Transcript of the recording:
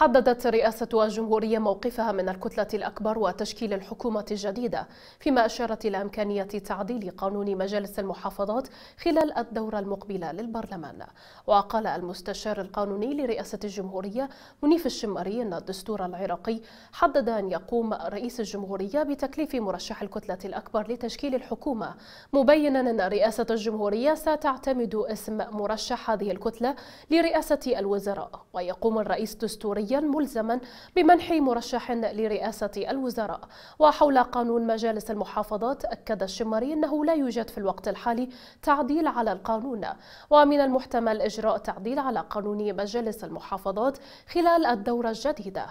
حددت رئاسة الجمهورية موقفها من الكتلة الأكبر وتشكيل الحكومة الجديدة فيما أشارت إلى إمكانية تعديل قانون مجالس المحافظات خلال الدورة المقبلة للبرلمان وقال المستشار القانوني لرئاسة الجمهورية منيف الشمري أن الدستور العراقي حدد أن يقوم رئيس الجمهورية بتكليف مرشح الكتلة الأكبر لتشكيل الحكومة مبينا أن رئاسة الجمهورية ستعتمد اسم مرشح هذه الكتلة لرئاسة الوزراء ويقوم الرئيس الدستوري دوليا ملزما بمنح مرشح لرئاسة الوزراء وحول قانون مجالس المحافظات أكد الشمري أنه لا يوجد في الوقت الحالي تعديل على القانون ومن المحتمل إجراء تعديل على قانون مجالس المحافظات خلال الدورة الجديدة